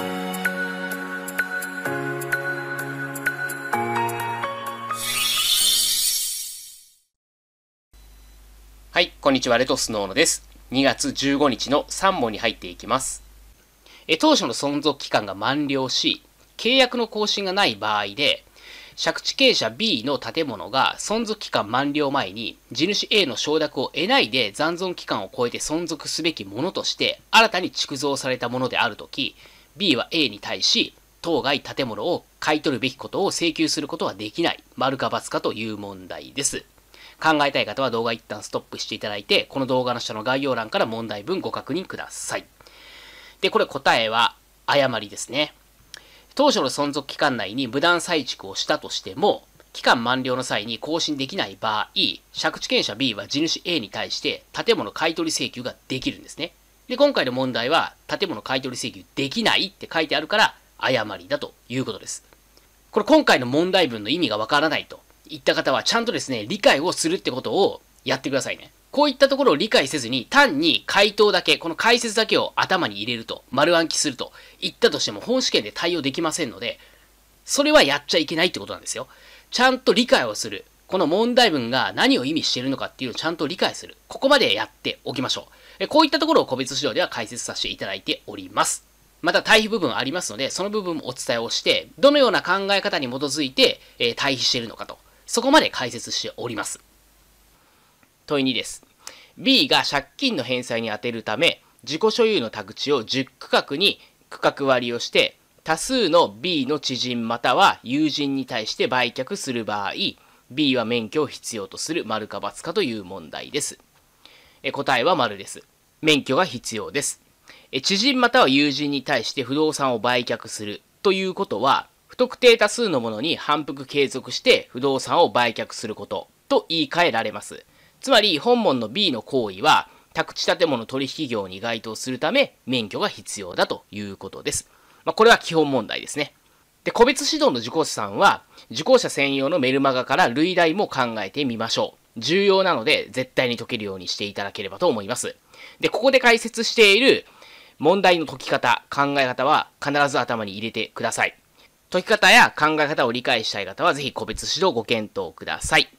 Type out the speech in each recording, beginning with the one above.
はい、こんにちは、レトスノーノです。2月15日の3問に入っていきます。え当初の存続期間が満了し、契約の更新がない場合で、借地営者 B の建物が存続期間満了前に地主 A の承諾を得ないで残存期間を超えて存続すべきものとして新たに築造されたものであるとき、B は A に対し、当該建物を買い取るべきことを請求することはできない、丸か×かという問題です。考えたい方は動画一旦ストップしていただいて、この動画の下の概要欄から問題文ご確認ください。で、これ答えは誤りですね。当初の存続期間内に無断採築をしたとしても、期間満了の際に更新できない場合、借地権者 B は地主 A に対して建物買取請求ができるんですね。で、今回の問題は、建物買取請求できないって書いてあるから、誤りだということです。これ今回の問題文の意味がわからないと言った方は、ちゃんとですね、理解をするってことをやってくださいね。こういったところを理解せずに、単に回答だけ、この解説だけを頭に入れると、丸暗記すると言ったとしても、本試験で対応できませんので、それはやっちゃいけないってことなんですよ。ちゃんと理解をする。この問題文が何を意味しているのかっていうのをちゃんと理解する。ここまでやっておきましょう。こういったところを個別指導では解説させていただいております。また対比部分ありますので、その部分もお伝えをして、どのような考え方に基づいて、えー、対比しているのかと、そこまで解説しております。問い2です。B が借金の返済に充てるため、自己所有の宅地を10区画に区画割りをして、多数の B の知人または友人に対して売却する場合、B は免許を必要とする丸か×かという問題です。え答えは丸です。免許が必要です。え知人または友人に対して不動産を売却するということは、不特定多数のものに反復継続して不動産を売却することと言い換えられます。つまり、本門の B の行為は、宅地建物取引業に該当するため、免許が必要だということです。まあ、これは基本問題ですね。で、個別指導の受講者さんは、受講者専用のメルマガから類題も考えてみましょう。重要なので、絶対に解けるようにしていただければと思います。で、ここで解説している問題の解き方、考え方は必ず頭に入れてください。解き方や考え方を理解したい方は、ぜひ個別指導ご検討ください。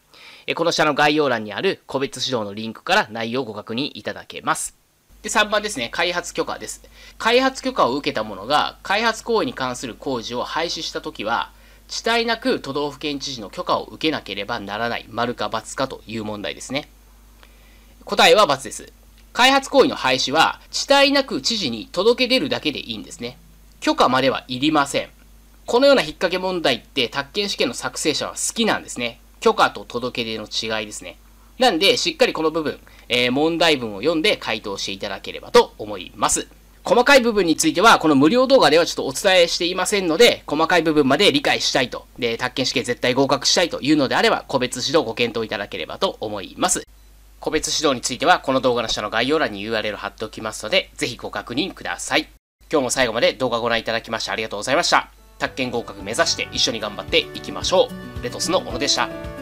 この下の概要欄にある個別指導のリンクから内容をご確認いただけます。で、3番ですね、開発許可です。開発許可を受けた者が、開発行為に関する工事を廃止したときは、地帯なく都道府県知事の許可を受けなければならない、丸か×かという問題ですね。答えは×です。開発行為の廃止は、地帯なく知事に届け出るだけでいいんですね。許可まではいりません。このような引っ掛け問題って、宅建試験の作成者は好きなんですね。許可と届け出の違いですね。なんで、しっかりこの部分、えー、問題文を読んで回答していただければと思います。細かい部分については、この無料動画ではちょっとお伝えしていませんので、細かい部分まで理解したいと、で、宅建試験絶対合格したいというのであれば、個別指導ご検討いただければと思います。個別指導については、この動画の下の概要欄に URL 貼っておきますので、ぜひご確認ください。今日も最後まで動画ご覧いただきましてありがとうございました。宅建合格目指して一緒に頑張っていきましょう。レトスの小野でした。